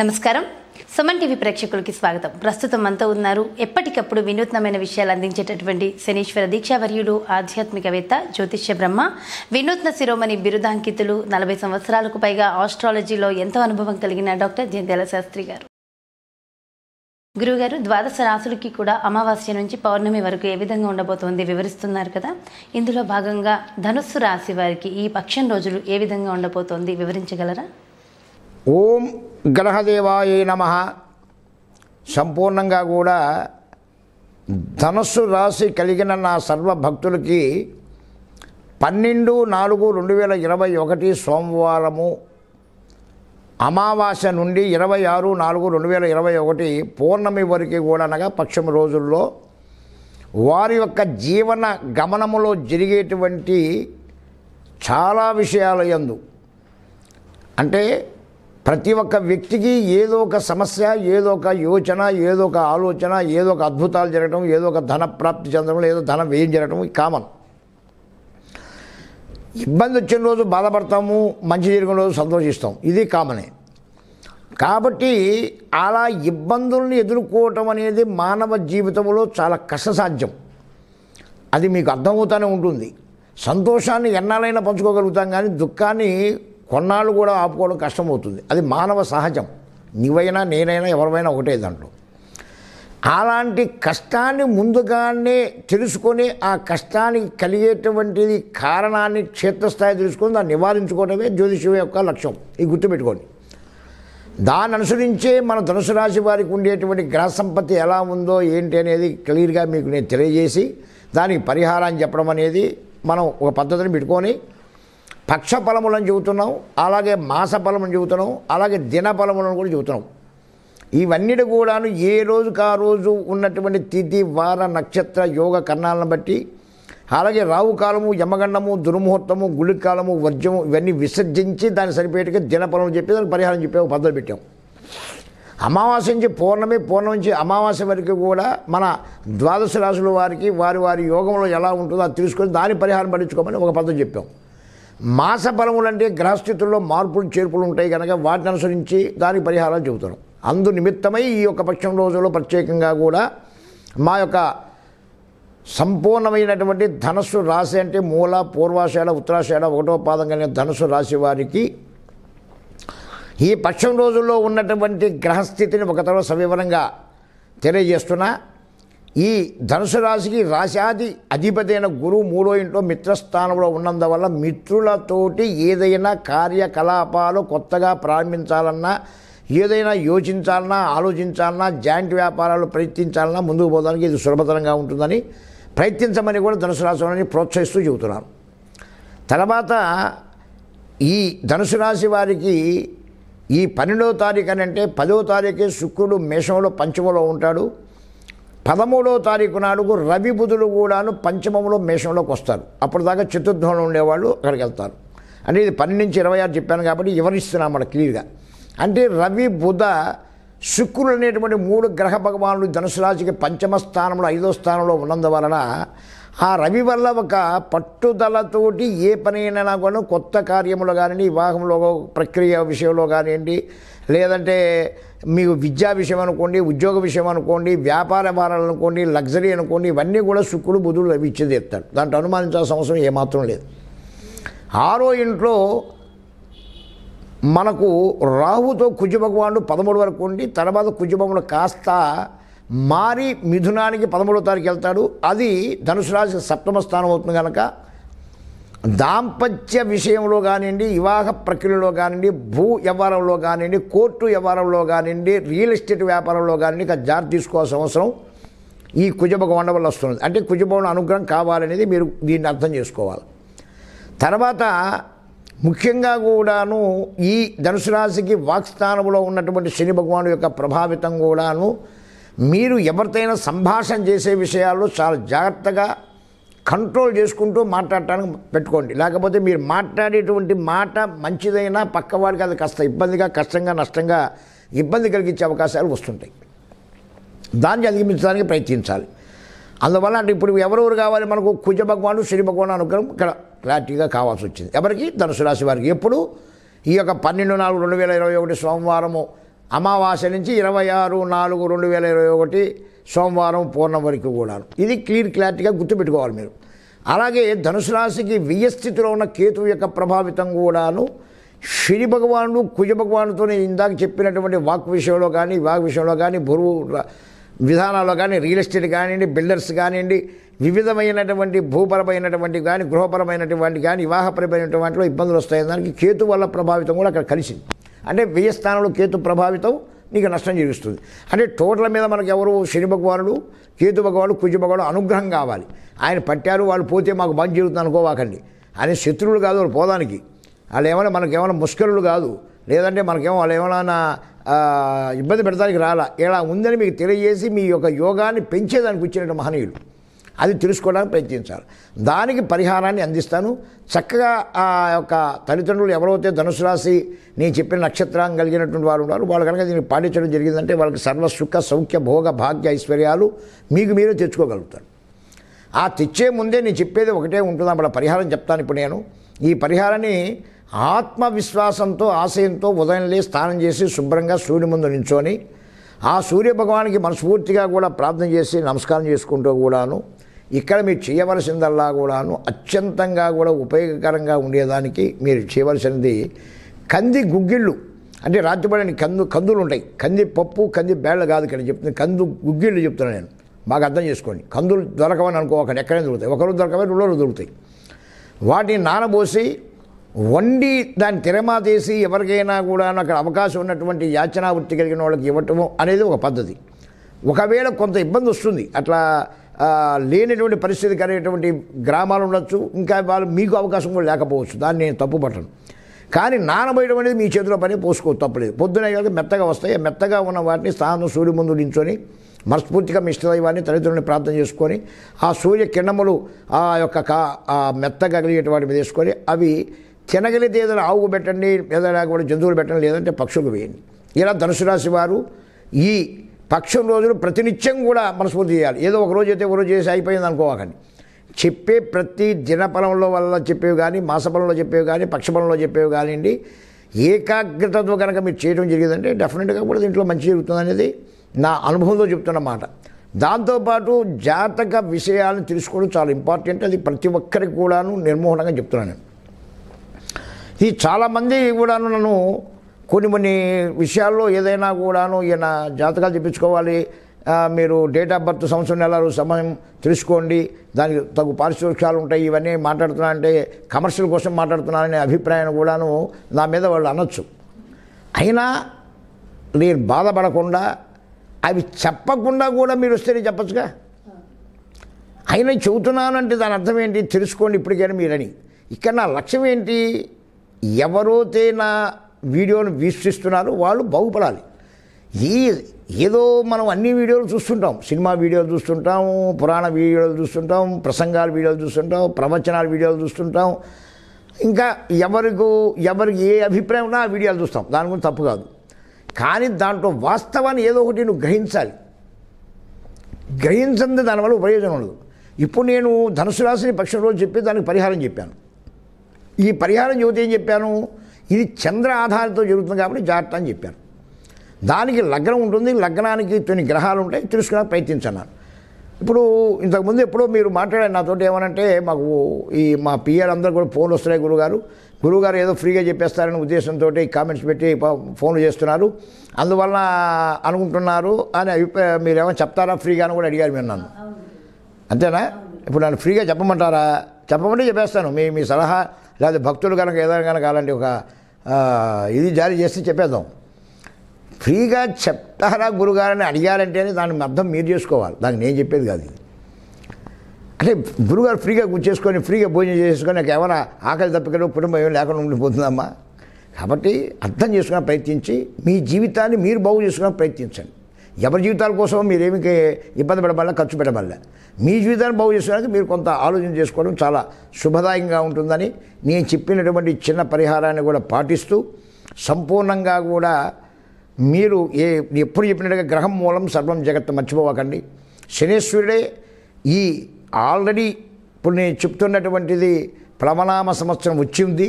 నమస్కారం సుమన్ టీవీ ప్రేక్షకులకి స్వాగతం ప్రస్తుతం అంతా ఉన్నారు ఎప్పటికప్పుడు వినూత్నమైన విషయాలు అందించేటటువంటి శనీశ్వర దీక్షావర్యుడు ఆధ్యాత్మికవేత్త జ్యోతిష్య బ్రహ్మ వినూత్న శిరోమణి బిరుదాంకితులు నలభై సంవత్సరాలకు పైగా ఆస్ట్రాలజీలో ఎంతో అనుభవం కలిగిన డాక్టర్ జంధ్యాల శాస్త్రి గారు గురువుగారు ద్వాదశ రాసులకి కూడా అమావాస్య నుంచి పౌర్ణమి వరకు ఏ విధంగా ఉండబోతోంది వివరిస్తున్నారు కదా ఇందులో భాగంగా ధనుస్సు రాశి వారికి ఈ పక్షం రోజులు ఏ విధంగా ఉండబోతోంది వివరించగలరా ఓం గ్రహదేవాయ నమ సంపూర్ణంగా కూడా ధనస్సు రాశి కలిగిన నా సర్వ భక్తులకి పన్నెండు నాలుగు రెండు వేల ఇరవై ఒకటి సోమవారము అమావాస్య నుండి ఇరవై ఆరు నాలుగు రెండు వేల ఇరవై ఒకటి పూర్ణమి వరకు కూడా అనగా పక్షం రోజుల్లో వారి యొక్క జీవన గమనములో జరిగేటువంటి చాలా విషయాల అంటే ప్రతి ఒక్క వ్యక్తికి ఏదో ఒక సమస్య ఏదో ఒక యోచన ఏదో ఒక ఆలోచన ఏదో ఒక అద్భుతాలు జరగడం ఏదో ఒక ధన ప్రాప్తి చెందడం ఏదో ధన వ్యయం జరగడం కామన్ ఇబ్బంది వచ్చిన రోజు బాధపడతాము మంచి జరిగిన రోజు సంతోషిస్తాం ఇది కామనే కాబట్టి అలా ఇబ్బందుల్ని ఎదుర్కోవటం అనేది మానవ జీవితంలో చాలా కష్టసాధ్యం అది మీకు అర్థమవుతూనే ఉంటుంది సంతోషాన్ని ఎన్నాలైనా పంచుకోగలుగుతాం కానీ దుఃఖాన్ని కొన్నాళ్ళు కూడా ఆపుకోవడం కష్టమవుతుంది అది మానవ సహజం నీవైనా నేనైనా ఎవరైనా ఒకటే దాంట్లో అలాంటి కష్టాన్ని ముందుగానే తెలుసుకొని ఆ కష్టానికి కలిగేటువంటిది కారణాన్ని క్షేత్రస్థాయి తెలుసుకొని దాన్ని నివారించుకోవడమే జ్యోతిష్యం యొక్క లక్ష్యం ఇది గుర్తుపెట్టుకోండి దాని అనుసరించే మన ధనుసు రాశి వారికి ఉండేటువంటి గ్రహ సంపత్తి ఎలా ఉందో ఏంటి అనేది క్లియర్గా మీకు నేను తెలియజేసి దానికి పరిహారాన్ని చెప్పడం అనేది మనం ఒక పద్ధతిని పెట్టుకొని పక్ష ఫలములను చెబుతున్నాం అలాగే మాస ఫలములను చెబుతున్నాం అలాగే దిన ఫలములను కూడా చెబుతున్నాం ఇవన్నిటి కూడాను ఏ రోజుకు ఆ రోజు ఉన్నటువంటి తిథి వార నక్షత్ర యోగ కర్ణాలను బట్టి అలాగే రావు కాలము యమగండము దుర్ముహూర్తము గుళికాలము వర్జము ఇవన్నీ విసర్జించి దాన్ని సరిపోయేట్టుగా దినఫలం చెప్పి దానికి పరిహారం చెప్పి ఒక పద్ధతి పెట్టాం అమావాస్య నుంచి పూర్ణమి పూర్ణం నుంచి అమావాస్య వరకు కూడా మన ద్వాదశ రాశుల వారికి వారి వారి యోగంలో ఎలా ఉంటుందో అది తెలుసుకొని దాని పరిహారం పడించుకోమని ఒక పద్ధతి చెప్పాం మాస ఫలములు అంటే గ్రహస్థితుల్లో మార్పులు చేర్పులు ఉంటాయి కనుక వాటిని అనుసరించి దాని పరిహారాలు చెబుతాను అందు నిమిత్తమై ఈ యొక్క పక్షం రోజుల్లో ప్రత్యేకంగా కూడా మా యొక్క సంపూర్ణమైనటువంటి ధనస్సు రాశి అంటే మూల పూర్వాషాఢ ఉత్తరాశాడ ఒకటో పాదం కలిగిన ధనస్సు రాశి వారికి ఈ పక్షం రోజుల్లో ఉన్నటువంటి గ్రహస్థితిని ఒక తర్వాత సవివరంగా తెలియజేస్తున్నా ఈ ధనుసు రాశికి రాశాది అధిపతైన గురువు మూడో ఇంట్లో మిత్రస్థానంలో ఉన్నందువల్ల మిత్రులతోటి ఏదైనా కార్యకలాపాలు కొత్తగా ప్రారంభించాలన్నా ఏదైనా యోచించాలన్నా ఆలోచించాలన్నా జాయింట్ వ్యాపారాలు ప్రయత్నించాలన్నా ముందుకు పోవడానికి ఇది సులభతరంగా ఉంటుందని ప్రయత్నించమని కూడా ధనుసు రాశి ప్రోత్సహిస్తూ చెబుతున్నాను తర్వాత ఈ ధనుసు రాశి వారికి ఈ పన్నెండవ తారీఖు అని అంటే పదో తారీఖు శుక్రుడు మేషంలో పంచమలో ఉంటాడు పదమూడో తారీఖు నాడుగు రవి బుధులు కూడాను పంచమంలో మేషంలోకి వస్తారు అప్పుడు దాకా చతుర్థంలో ఉండేవాళ్ళు అక్కడికి వెళ్తారు అంటే ఇది పన్నెండు నుంచి ఇరవై ఆరు చెప్పాను కాబట్టి వివరిస్తున్నాం మన క్లియర్గా అంటే రవి బుధ శుక్రుడు అనేటువంటి మూడు గ్రహ భగవానులు ధనుసు రాశికి పంచమ స్థానంలో ఐదో స్థానంలో ఉన్నందువలన ఆ రవి వల్ల ఒక పట్టుదలతోటి ఏ పనైనా కూడా కొత్త కార్యములు కానివ్వండి వివాహంలో ప్రక్రియ విషయంలో కానివ్వండి లేదంటే మీకు విద్యా విషయం అనుకోండి ఉద్యోగ విషయం అనుకోండి వ్యాపార భారాలు అనుకోండి లగ్జరీ అనుకోండి ఇవన్నీ కూడా శుక్రుడు బుధుడు అవి ఇచ్చేది ఎత్తాడు దాంట్లో అనుమానించాల్సిన అవసరం ఏమాత్రం లేదు ఆరో ఇంట్లో మనకు రాహుతో కుజ పదమూడు వరకు ఉండి తర్వాత కుజభగవాడు కాస్త మారి మిథునానికి పదమూడో తారీఖు వెళ్తాడు అది ధనుసు రాశి సప్తమ స్థానం అవుతుంది కనుక దాంపత్య విషయంలో కానివ్వండి వివాహ ప్రక్రియలో కానివ్వండి భూ వ్యవహారంలో కానివ్వండి కోర్టు వ్యవహారంలో కానివ్వండి రియల్ ఎస్టేట్ వ్యాపారంలో కానివ్వండి జాగ్రత్త తీసుకోవాల్సిన అవసరం ఈ కుజభగ వల్ల వస్తున్నది అంటే కుజభవన అనుగ్రహం కావాలనేది మీరు దీన్ని అర్థం చేసుకోవాలి తర్వాత ముఖ్యంగా కూడాను ఈ ధనుసు రాశికి వాక్స్థానంలో ఉన్నటువంటి శని భగవాను యొక్క ప్రభావితం కూడాను మీరు ఎవరితైనా సంభాషణ చేసే విషయాల్లో చాలా జాగ్రత్తగా కంట్రోల్ చేసుకుంటూ మాట్లాడటానికి పెట్టుకోండి లేకపోతే మీరు మాట్లాడేటువంటి మాట మంచిదైనా పక్క వారికి అది కాస్త ఇబ్బందిగా కష్టంగా నష్టంగా ఇబ్బంది కలిగించే అవకాశాలు వస్తుంటాయి దాన్ని అధిగమించడానికి ప్రయత్నించాలి అందువల్ల అంటే ఇప్పుడు ఎవరెవరు కావాలి మనకు కుజ భగవాను శ్రీ భగవాన్ అనుగ్రహం ఇక్కడ క్లారిటీగా కావాల్సి వచ్చింది ఎవరికి ధనుసు రాశి వారికి ఎప్పుడు ఈ యొక్క పన్నెండు నాలుగు రెండు వేల ఇరవై ఒకటి సోమవారము అమావాస్య నుంచి ఇరవై ఆరు నాలుగు రెండు వేల ఇరవై ఒకటి సోమవారం పూర్ణం వరకు కూడా ఇది క్లియర్ క్లారిటీగా గుర్తుపెట్టుకోవాలి మీరు అలాగే ధనుసు రాశికి వ్యయస్థితిలో ఉన్న కేతువు యొక్క ప్రభావితం కూడాను శని భగవానుడు కుజ భగవానుతోనే ఇందాక చెప్పినటువంటి వాక్ విషయంలో కానీ వాక్ విషయంలో కానీ బరువు విధానాల్లో కానీ రియల్ ఎస్టేట్ కానివ్వండి బిల్డర్స్ కానివ్వండి వివిధమైనటువంటి భూపరమైనటువంటి కానీ గృహపరమైనటువంటి కానీ వివాహపరమైనటువంటి ఇబ్బందులు వస్తాయి దానికి కేతు వల్ల ప్రభావితం కూడా అక్కడ కలిసింది అంటే వ్యయస్థానంలో కేతు ప్రభావితం నీకు నష్టం జరిగిస్తుంది అంటే టోటల మీద మనకు ఎవరు శని భగవానుడు కేతు భగవానుడు కుజ భగవాడు అనుగ్రహం కావాలి ఆయన పట్టారు వాళ్ళు పోతే మాకు బంద్ జరుగుతుంది అనుకోవాకండి ఆయన శత్రువులు కాదు వాళ్ళు పోదానికి వాళ్ళు ఏమైనా మనకేమైనా ముష్కరులు కాదు లేదంటే మనకేమో వాళ్ళు ఏమైనా ఇబ్బంది పెడతానికి రాలా ఇలా ఉందని మీకు తెలియజేసి మీ యొక్క యోగాన్ని పెంచేదానికి వచ్చినట్టు మహనీయులు అది తెలుసుకోవడానికి ప్రయత్నించాలి దానికి పరిహారాన్ని అందిస్తాను చక్కగా ఆ యొక్క తల్లిదండ్రులు ఎవరైతే ధనుసు రాశి నేను చెప్పిన నక్షత్రం కలిగినటువంటి వారు ఉన్నారు వాళ్ళు కనుక దీన్ని పాటించడం జరిగిందంటే వాళ్ళకి సర్వ సుఖ సౌఖ్య భోగ భాగ్య ఐశ్వర్యాలు మీకు మీరే తెచ్చుకోగలుగుతారు ఆ తెచ్చే ముందే నేను చెప్పేది ఒకటే ఉంటుంది అప్పుడు పరిహారం చెప్తాను ఇప్పుడు నేను ఈ పరిహారాన్ని ఆత్మవిశ్వాసంతో ఆశయంతో ఉదయం లే స్నానం చేసి శుభ్రంగా సూర్యుని ముందు నించోని ఆ సూర్య భగవానికి మనస్ఫూర్తిగా కూడా ప్రార్థన చేసి నమస్కారం చేసుకుంటూ కూడాను ఇక్కడ మీరు చేయవలసిందల్లా కూడాను అత్యంతంగా కూడా ఉపయోగకరంగా ఉండేదానికి మీరు చేయవలసినది కంది గుగ్గిళ్ళు అంటే రాత్రిపడని కందు కందులు ఉంటాయి కంది పప్పు కంది బేళ్ళ కాదు ఇక్కడ చెప్తుంది కందు గుగ్గిళ్ళు చెప్తున్నాను నేను బాగా అర్థం చేసుకోండి కందులు దొరకవని అనుకో అక్కడ ఎక్కడైనా దొరుకుతాయి ఒకరు దొరకవని రెండు రోజులు దొరుకుతాయి వాటిని నానబోసి వండి దాన్ని తిరమా తీసి ఎవరికైనా కూడా అక్కడ అవకాశం ఉన్నటువంటి యాచనా వృత్తి కలిగిన వాళ్ళకి ఇవ్వటము అనేది ఒక పద్ధతి ఒకవేళ కొంత ఇబ్బంది వస్తుంది అట్లా లేనటువంటి పరిస్థితి కలిగేటువంటి గ్రామాలు ఉండొచ్చు ఇంకా వాళ్ళు మీకు అవకాశం కూడా లేకపోవచ్చు దాన్ని నేను తప్పు పట్టను కానీ నానబోయడం అనేది మీ చేతిలో పని పోసుకో తప్పలేదు పొద్దునే కదా మెత్తగా వస్తాయి మెత్తగా ఉన్న వాటిని స్థానం సూర్యుడు ముందు నించొని మనస్ఫూర్తిగా మీ ఇష్టదైవాన్ని తల్లిదండ్రుని ప్రార్థన చేసుకొని ఆ సూర్య కిణములు ఆ యొక్క కా మెత్తగా కలిగేటి వాటి మీద వేసుకొని అవి తినగలిగితే ఏదైనా ఆవుకు పెట్టండి ఏదైనా కూడా జంతువులు పెట్టండి లేదంటే పక్షులకు వేయండి ఇలా ధనుసు రాశి వారు ఈ పక్షం రోజులు ప్రతినిత్యం కూడా మనస్ఫూర్తి చేయాలి ఏదో ఒక రోజు అయితే ఒక రోజు చేసి అయిపోయింది అనుకోవాలని చెప్పే ప్రతి దినఫలంలో వల్ల చెప్పేవి కానీ మాసఫలంలో చెప్పేవి కానీ పక్షఫలంలో చెప్పేవి కానివ్వండి ఏకాగ్రతతో కనుక మీరు చేయడం జరిగిందంటే డెఫినెట్గా కూడా దీంట్లో మంచి జరుగుతుంది అనేది నా అనుభవంలో చెప్తున్న మాట దాంతోపాటు జాతక విషయాలను తెలుసుకోవడం చాలా ఇంపార్టెంట్ అది ప్రతి ఒక్కరికి కూడాను నిర్మూహనంగా చెప్తున్నాను ఇది చాలామంది కూడాను నన్ను కొన్ని కొన్ని విషయాల్లో ఏదైనా కూడాను ఈయన జాతకాలు చెప్పించుకోవాలి మీరు డేట్ ఆఫ్ బర్త్ సంవత్సరం నెలలు సమయం తెలుసుకోండి దానికి తగు పారిశ్రామికాలు ఉంటాయి ఇవన్నీ మాట్లాడుతున్నా అంటే కమర్షియల్ కోసం అనే అభిప్రాయాన్ని కూడాను నా మీద వాళ్ళు అనొచ్చు అయినా నేను బాధపడకుండా అవి చెప్పకుండా కూడా మీరు వస్తే నేను చెప్పచ్చుగా అయినా చెబుతున్నానంటే దాని అర్థం ఏంటి తెలుసుకోండి ఇప్పటికైనా మీరని ఇక్కడ నా లక్ష్యం ఏంటి ఎవరైతే నా వీడియోను వీక్షిస్తున్నారు వాళ్ళు బాగుపడాలి ఈ ఏదో మనం అన్ని వీడియోలు చూస్తుంటాం సినిమా వీడియోలు చూస్తుంటాం పురాణ వీడియోలు చూస్తుంటాం ప్రసంగాల వీడియోలు చూస్తుంటాం ప్రవచనాల వీడియోలు చూస్తుంటాం ఇంకా ఎవరికి ఎవరికి ఏ అభిప్రాయం ఉన్నా ఆ వీడియోలు చూస్తాం దాని గురించి తప్పు కాదు కానీ దాంట్లో వాస్తవాన్ని ఏదో ఒకటి నువ్వు గ్రహించాలి గ్రహించింది దానివల్ల ప్రయోజనం ఉండదు ఇప్పుడు నేను ధనుసు రాశిని పక్షం రోజు చెప్పి దానికి పరిహారం చెప్పాను ఈ పరిహారం చెబితే ఏం చెప్పాను ఇది చంద్ర ఆధారితో జరుగుతుంది కాబట్టి జాగ్రత్త అని చెప్పారు దానికి లగ్నం ఉంటుంది లగ్నానికి కొన్ని గ్రహాలు ఉంటాయి తెలుసుకోవడానికి ప్రయత్నించన్నాను ఇప్పుడు ఇంతకుముందు ఎప్పుడో మీరు మాట్లాడారు నాతోటి ఏమనంటే మాకు ఈ మా పిఎల్ అందరూ కూడా ఫోన్లు వస్తున్నాయి గురుగారు గురుగారు ఏదో ఫ్రీగా చెప్పేస్తారనే ఉద్దేశంతో కామెంట్స్ పెట్టి ఫోన్లు చేస్తున్నారు అందువలన అనుకుంటున్నారు అని అభిప్రాయం మీరు ఏమైనా చెప్తారా ఫ్రీగా అని కూడా అడిగారు మీరు నన్ను అంతేనా ఇప్పుడు నన్ను ఫ్రీగా చెప్పమంటారా చెప్పమంటే చెప్పేస్తాను మీ మీ సలహా లేదా భక్తులు కనుక ఏదైనా కనుక అలాంటి ఒక ఇది జారీ చేస్తే చెప్పేద్దాం ఫ్రీగా చెప్తారా గురుగారని అడిగారంటేనే దాని అర్థం మీరు చేసుకోవాలి దానికి నేను చెప్పేది కాదు అంటే గురుగారు ఫ్రీగా గుర్చేసుకొని ఫ్రీగా భోజనం చేసుకొని నాకు ఏమైనా ఆకలి తప్పకలు కుటుంబం ఏమైనా లేకుండా ఉండిపోతుందమ్మా కాబట్టి అర్థం చేసుకునే ప్రయత్నించి మీ జీవితాన్ని మీరు బాగు చేసుకునే ప్రయత్నించండి ఎవరి జీవితాల కోసం మీరేమి ఇబ్బంది పడబల్లా ఖర్చు పెట్టబల్లా మీ జీవితాన్ని బాగు చేసుకోవడానికి మీరు కొంత ఆలోచన చేసుకోవడం చాలా శుభదాయంగా ఉంటుందని నేను చెప్పినటువంటి చిన్న పరిహారాన్ని కూడా పాటిస్తూ సంపూర్ణంగా కూడా మీరు ఏ ఎప్పుడు చెప్పినట్టుగా గ్రహం మూలం సర్వం జగత్తు మర్చిపోవకండి శనేశ్వరుడే ఈ ఆల్రెడీ ఇప్పుడు నేను చెప్తున్నటువంటిది ప్లవనామ సంవత్సరం వచ్చింది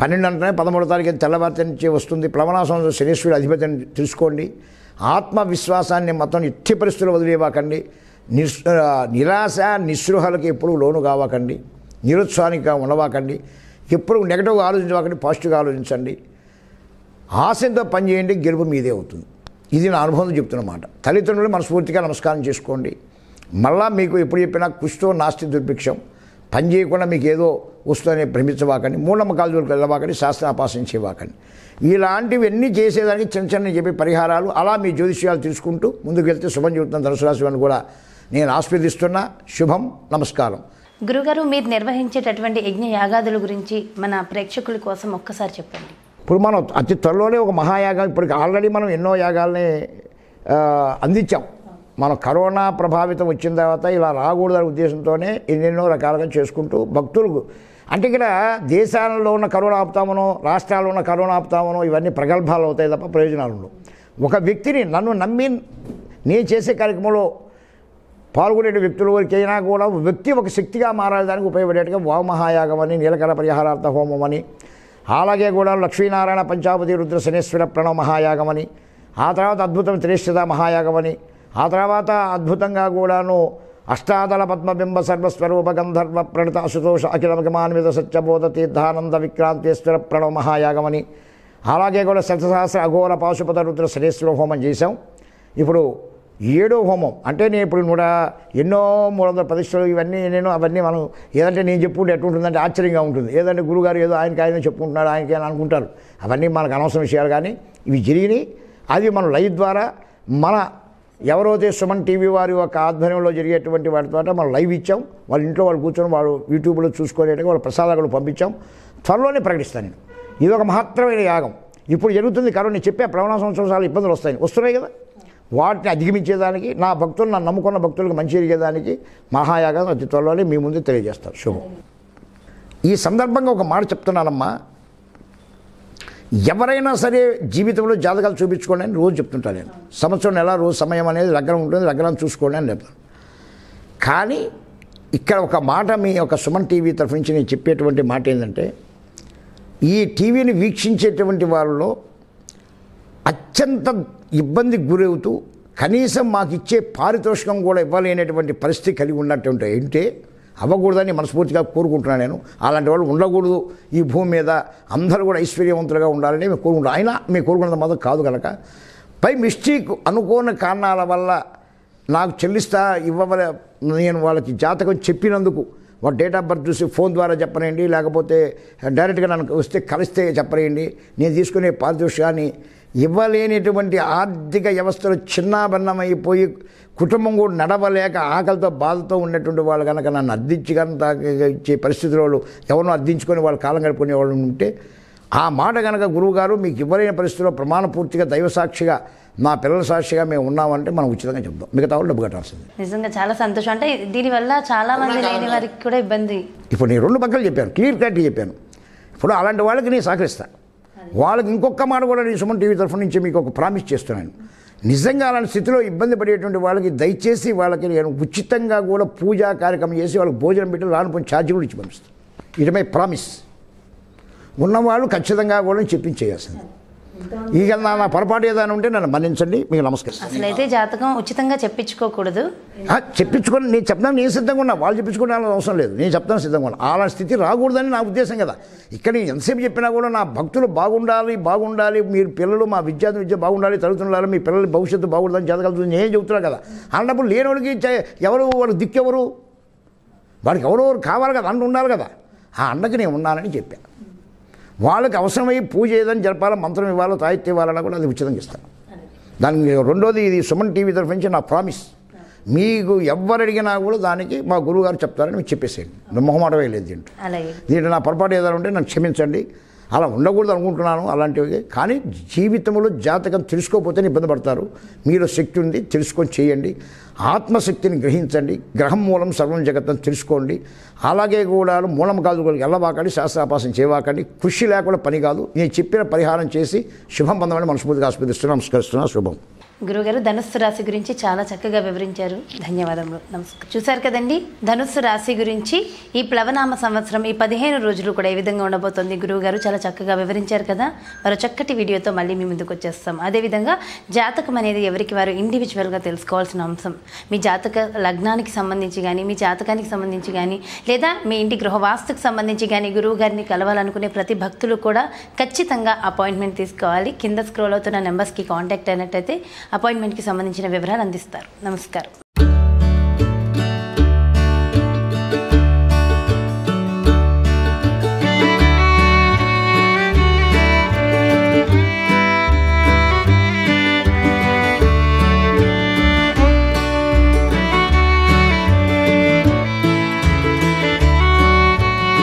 పన్నెండు అంటే పదమూడో తారీఖు తెల్లవారి నుంచి వస్తుంది ప్లవనామ సంవత్సరం శనేశ్వరుడు అధిపతిని తెలుసుకోండి ఆత్మవిశ్వాసాన్ని మొత్తం ఎట్టి పరిస్థితులు వదిలేవాకండి నిస్ నిరాశ నిస్పృహలకు ఎప్పుడు లోను కావకండి నిరుత్సాహానికి ఉండవాకండి ఎప్పుడు నెగటివ్గా ఆలోచించవాకండి పాజిటివ్గా ఆలోచించండి ఆశతో పనిచేయండి గెలుపు మీదే అవుతుంది ఇది నా అనుభవం చెప్తున్నమాట తల్లిదండ్రులు మనస్ఫూర్తిగా నమస్కారం చేసుకోండి మళ్ళా మీకు ఎప్పుడు చెప్పినా కుష్టో నాస్తి దుర్భిక్షం పని చేయకుండా మీకు ఏదో వస్తుందని భ్రమించవాకండి జోలికి వెళ్ళవాకండి శాస్త్రాపాసించేవాకండి ఇలాంటివన్నీ చేసేదానికి చిన్న చిన్న చెప్పి పరిహారాలు అలా మీ జ్యోతిష్యాలు తీసుకుంటూ ముందుకు వెళ్తే శుభం చెబుతున్న ధనుసురాశి అని కూడా నేను ఆస్వాదిస్తున్నా శుభం నమస్కారం గురుగారు మీరు నిర్వహించేటటువంటి యజ్ఞ యాగాదుల గురించి మన ప్రేక్షకుల కోసం ఒక్కసారి చెప్పండి ఇప్పుడు మనం అతి త్వరలోనే ఒక మహాయాగం ఇప్పటికి ఆల్రెడీ మనం ఎన్నో యాగాలని అందించాం మనం కరోనా ప్రభావితం వచ్చిన తర్వాత ఇలా రాకూడదనే ఉద్దేశంతోనే ఎన్నెన్నో రకాలుగా చేసుకుంటూ భక్తులకు అంటే ఇక్కడ దేశాలలో ఉన్న కరోనా ఆపుతామనో రాష్ట్రాల్లో ఉన్న కరోనా ఆపుతామనో ఇవన్నీ ప్రగల్భాలు అవుతాయి తప్ప ప్రయోజనాలు ఉండవు ఒక వ్యక్తిని నన్ను నమ్మి నేను చేసే కార్యక్రమంలో పాల్గొనే వ్యక్తుల వరకైనా కూడా వ్యక్తి ఒక శక్తిగా దానికి ఉపయోగపడేట్టుగా వామహాయాగం అని నీలకర పరిహారార్థ హోమం అని అలాగే కూడా లక్ష్మీనారాయణ పంచాపతి రుద్ర శనేశ్వర ప్రణవ మహాయాగం అని ఆ తర్వాత అద్భుతం త్రేష్ఠత మహాయాగం అని ఆ తర్వాత అద్భుతంగా కూడాను అష్టాదళ పద్మబింబ సర్వస్వరూప గంధర్వ ప్రణిత అశుతోష అఖిలమగమాన్విత సత్యబోధ తీర్థానంద విక్రాంతేశ్వర ప్రణవ మహాయాగమని అలాగే కూడా శతసహస్ర అఘోర పాశుపత రుద్ర శ్రేష్ఠుల హోమం చేశాం ఇప్పుడు ఏడో హోమం అంటే నేను ఇప్పుడు కూడా ఎన్నో మూడు వందల ప్రతిష్టలు ఇవన్నీ నేను అవన్నీ మనం ఏదంటే నేను చెప్పుకుంటే ఎట్టుంటుందంటే ఆశ్చర్యంగా ఉంటుంది ఏదంటే గురుగారు ఏదో ఆయనకి ఆయన చెప్పుకుంటున్నాడు ఆయనకి అని అనుకుంటారు అవన్నీ మనకు అనవసరం విషయాలు కానీ ఇవి జరిగినాయి అది మన లైవ్ ద్వారా మన ఎవరైతే సుమన్ టీవీ వారి యొక్క ఆధ్వర్యంలో జరిగేటువంటి వాటి ద్వారా మనం లైవ్ ఇచ్చాం వాళ్ళ ఇంట్లో వాళ్ళు కూర్చొని వాళ్ళు యూట్యూబ్లో చూసుకునేట వాళ్ళ ప్రసాదాలు పంపించాం త్వరలోనే ప్రకటిస్తాను నేను ఇది ఒక మహత్తరమైన యాగం ఇప్పుడు జరుగుతుంది కరోనా నేను చెప్పే ప్రవణ సంవత్సరాలు ఇబ్బందులు వస్తాయి వస్తున్నాయి కదా వాటిని అధిగమించేదానికి నా భక్తులు నన్ను నమ్ముకున్న భక్తులకు మంచి జరిగేదానికి మహాయాగం అతి త్వరలోనే మీ ముందు తెలియజేస్తారు శుభం ఈ సందర్భంగా ఒక మాట చెప్తున్నానమ్మా ఎవరైనా సరే జీవితంలో జాతకాలు చూపించుకోండి అని రోజు చెప్తుంటాను నేను సంవత్సరం నెల రోజు సమయం అనేది లగ్నం ఉంటుంది లగ్నం చూసుకోండి అని చెప్తాను కానీ ఇక్కడ ఒక మాట మీ ఒక సుమన్ టీవీ తరఫు నుంచి నేను చెప్పేటువంటి మాట ఏంటంటే ఈ టీవీని వీక్షించేటువంటి వారిలో అత్యంత ఇబ్బంది గురవుతూ కనీసం మాకు ఇచ్చే పారితోషికం కూడా ఇవ్వలేనటువంటి పరిస్థితి కలిగి ఉన్నట్టు ఉంటాయి అంటే అవ్వకూడదని మనస్ఫూర్తిగా కోరుకుంటున్నాను నేను అలాంటి వాళ్ళు ఉండకూడదు ఈ భూమి మీద అందరూ కూడా ఐశ్వర్యవంతులుగా ఉండాలని మేము కోరుకుంటాం అయినా మేము కోరుకున్నంత మాత్రం కాదు కనుక పై మిస్టేక్ అనుకోని కారణాల వల్ల నాకు చెల్లిస్తా ఇవ్వవలే నేను వాళ్ళకి జాతకం చెప్పినందుకు వాళ్ళ డేట్ ఆఫ్ బర్త్ చూసి ఫోన్ ద్వారా చెప్పనేయండి లేకపోతే డైరెక్ట్గా నన్ను వస్తే కలిస్తే చెప్పనేయండి నేను తీసుకునే పారితోషికాన్ని ఇవ్వలేనిటువంటి ఆర్థిక వ్యవస్థలు చిన్నాభిన్నమైపోయి కుటుంబం కూడా నడవలేక ఆకలితో బాధతో ఉన్నటువంటి వాళ్ళు కనుక నన్ను కనుక ఇచ్చే పరిస్థితుల్లో వాళ్ళు ఎవరినో అద్దించుకొని వాళ్ళు కాలం గడుపుకునే వాళ్ళు ఉంటే ఆ మాట కనుక గురువుగారు మీకు ఇవ్వలేని పరిస్థితుల్లో ప్రమాణపూర్తిగా దైవసాక్షిగా మా పిల్లల సాక్షిగా మేము ఉన్నామంటే మనం ఉచితంగా చెప్తాం మిగతా వాళ్ళు డబ్బు కట్టాల్సింది నిజంగా చాలా సంతోషం అంటే దీనివల్ల చాలా మంది లేని వారికి కూడా ఇబ్బంది ఇప్పుడు నేను రెండు పక్కలు చెప్పాను క్లియర్ కట్ చెప్పాను ఇప్పుడు అలాంటి వాళ్ళకి నేను సహకరిస్తాను వాళ్ళకి ఇంకొక మాట కూడా నేను సుమన్ టీవీ తరఫు నుంచి మీకు ఒక ప్రామిస్ చేస్తున్నాను నిజంగా అలాంటి స్థితిలో ఇబ్బంది పడేటువంటి వాళ్ళకి దయచేసి వాళ్ళకి నేను ఉచితంగా కూడా పూజా కార్యక్రమం చేసి వాళ్ళకి భోజనం పెట్టి పని ఛార్జీ కూడా ఇచ్చి పంపిస్తాను ఇట్ మై ప్రామిస్ ఉన్నవాళ్ళు ఖచ్చితంగా కూడా చెప్పించేయాల్సింది ఇక నా పొరపాటు ఏదైనా ఉంటే నన్ను మన్నించండి మీకు నమస్కరిస్తాను అసలు అయితే జాతకం ఉచితంగా చెప్పించుకోకూడదు చెప్పించుకొని నేను చెప్తాను నేను సిద్ధంగా ఉన్నా వాళ్ళు చెప్పించుకోవడానికి అవసరం లేదు నేను చెప్తాను సిద్ధంగా ఉన్నా అలాంటి స్థితి రాకూడదని నా ఉద్దేశం కదా ఇక్కడ నేను ఎంతసేపు చెప్పినా కూడా నా భక్తులు బాగుండాలి బాగుండాలి మీరు పిల్లలు మా విద్యార్థి విద్య బాగుండాలి తరుగుతుండాలి మీ పిల్లలు భవిష్యత్తు బాగుండాలని జాతకాలు నేను చెబుతున్నా కదా అన్నప్పుడు వాళ్ళకి ఎవరు వాళ్ళు దిక్కెవరు వాడికి ఎవరెవరు కావాలి కదా అన్న ఉండాలి కదా ఆ అండకి నేను ఉన్నానని చెప్పాను వాళ్ళకి అవసరమై పూజ ఏదని జరపాలా మంత్రం ఇవ్వాలో తాయిత్యం ఇవ్వాలన్నా కూడా అది ఉచితంగా ఇస్తాను దానికి రెండోది ఇది సుమన్ టీవీ తరఫు నుంచి నా ప్రామిస్ మీకు ఎవరు అడిగినా కూడా దానికి మా గురువుగారు చెప్తారని మీకు చెప్పేసేయండి మొహమాటమే లేదు దీంట్లో దీంట్లో నా పొరపాటు ఏదైనా ఉంటే నన్ను క్షమించండి అలా ఉండకూడదు అనుకుంటున్నాను అలాంటివి కానీ జీవితంలో జాతకం తెలుసుకోకపోతేనే ఇబ్బంది పడతారు మీలో శక్తి ఉంది తెలుసుకొని చేయండి ఆత్మశక్తిని గ్రహించండి గ్రహం మూలం సర్వం జగత్తం తెలుసుకోండి అలాగే కూడా మూలం కాదు ఎల్లవాకండి శాస్త్రాపాసం చేయవాకండి కృషి లేకుండా పని కాదు నేను చెప్పిన పరిహారం చేసి శుభం పొందమని మనస్ఫూర్తిగా ఆస్వాదిస్తూ నమస్కరిస్తున్నా శుభం గురువుగారు ధనుస్సు రాశి గురించి చాలా చక్కగా వివరించారు ధన్యవాదములు నమస్కారం చూశారు కదండి ధనుస్సు రాశి గురించి ఈ ప్లవనామ సంవత్సరం ఈ పదిహేను రోజులు కూడా ఏ విధంగా ఉండబోతోంది గురువుగారు చాలా చక్కగా వివరించారు కదా మరో చక్కటి వీడియోతో మళ్ళీ మీ ముందుకు వచ్చేస్తాం అదేవిధంగా జాతకం అనేది ఎవరికి వారు ఇండివిజువల్గా తెలుసుకోవాల్సిన అంశం మీ జాతక లగ్నానికి సంబంధించి కానీ మీ జాతకానికి సంబంధించి కానీ లేదా మీ ఇంటి గృహ వాస్తుకు సంబంధించి కానీ గురువు గారిని కలవాలనుకునే ప్రతి భక్తులు కూడా ఖచ్చితంగా అపాయింట్మెంట్ తీసుకోవాలి కింద స్క్రోల్ అవుతున్న నెంబర్స్కి కాంటాక్ట్ అయినట్టయితే అపాయింట్మెంట్కి సంబంధించిన వివరాలు అందిస్తారు నమస్కారం